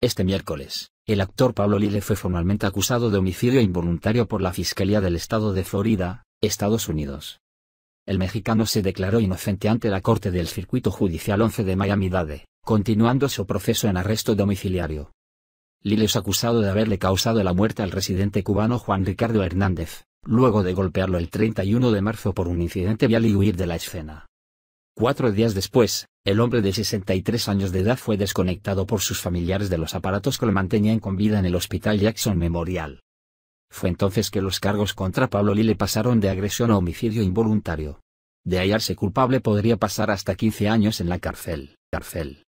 Este miércoles, el actor Pablo Lille fue formalmente acusado de homicidio involuntario por la Fiscalía del Estado de Florida, Estados Unidos. El mexicano se declaró inocente ante la Corte del Circuito Judicial 11 de Miami-Dade, continuando su proceso en arresto domiciliario. Lille es acusado de haberle causado la muerte al residente cubano Juan Ricardo Hernández, luego de golpearlo el 31 de marzo por un incidente vial y huir de la escena. Cuatro días después, el hombre de 63 años de edad fue desconectado por sus familiares de los aparatos que lo mantenían con vida en el Hospital Jackson Memorial. Fue entonces que los cargos contra Pablo le pasaron de agresión a homicidio involuntario. De hallarse culpable podría pasar hasta 15 años en la cárcel. cárcel.